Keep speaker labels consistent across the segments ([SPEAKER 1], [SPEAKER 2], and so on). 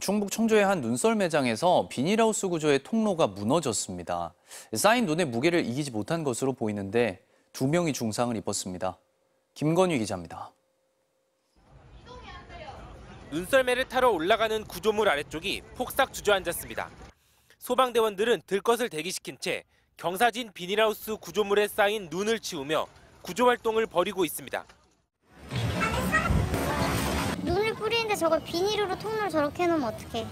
[SPEAKER 1] 충북 청주의 한 눈썰 매장에서 비닐하우스 구조의 통로가 무너졌습니다. 쌓인 눈의 무게를 이기지 못한 것으로 보이는데 두 명이 중상을 입었습니다. 김건희 기자입니다. 눈썰매를 타러 올라가는 구조물 아래쪽이 폭삭 주저앉았습니다. 소방대원들은 들것을 대기시킨 채 경사진 비닐하우스 구조물에 쌓인 눈을 치우며 구조 활동을 벌이고 있습니다. 저걸 비닐로 통로 저렇게 해놓으면 어떡해.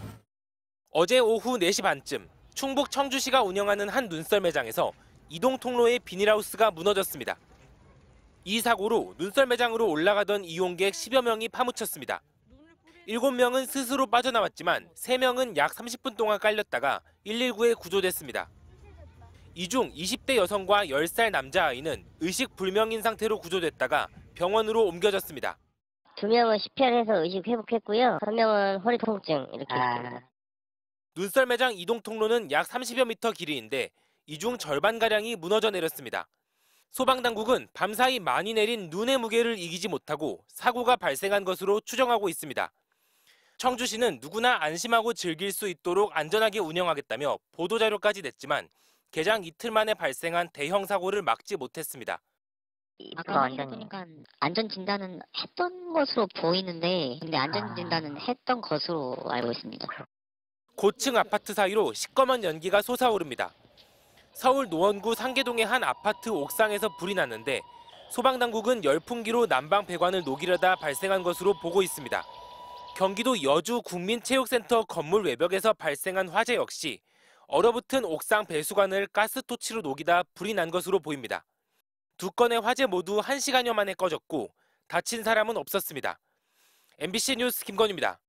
[SPEAKER 1] 어제 오후 4시 반쯤 충북 청주시가 운영하는 한 눈썰 매장에서 이동 통로의 비닐하우스가 무너졌습니다. 이 사고로 눈썰 매장으로 올라가던 이용객 10여 명이 파묻혔습니다. 7명은 스스로 빠져나왔지만 3명은 약 30분 동안 깔렸다가 119에 구조됐습니다. 이 중 20대 여성과 10살 남자아이는 의식 불명인 상태로 구조됐다가 병원으로 옮겨졌습니다. 두 명은 CPR 해서 의식 회복했고요. 한 명은 허리 통증 이렇게 아... 있습니다. 눈썰 매장 이동 통로는 약 30여 미터 길이인데 이중 절반 가량이 무너져 내렸습니다. 소방 당국은 밤사이 많이 내린 눈의 무게를 이기지 못하고 사고가 발생한 것으로 추정하고 있습니다. 청주시는 누구나 안심하고 즐길 수 있도록 안전하게 운영하겠다며 보도자료까지 냈지만 개장 이틀 만에 발생한 대형 사고를 막지 못했습니다. 아까 그러니까. 완전 보니까 그러니까 안전 진단은 했던 것으로 보이는데 근데 안전 진단은 아. 했던 것으로 알고 있습니다. 고층 아파트 사이로 시꺼먼 연기가 솟아오릅니다. 서울 노원구 상계동의 한 아파트 옥상에서 불이 났는데 소방당국은 열풍기로 난방 배관을 녹이려다 발생한 것으로 보고 있습니다. 경기도 여주 국민체육센터 건물 외벽에서 발생한 화재 역시 얼어붙은 옥상 배수관을 가스토치로 녹이다 불이 난 것으로 보입니다. 두 건의 화재 모두 1시간여 만에 꺼졌고 다친 사람은 없었습니다. MBC 뉴스 김건입니다.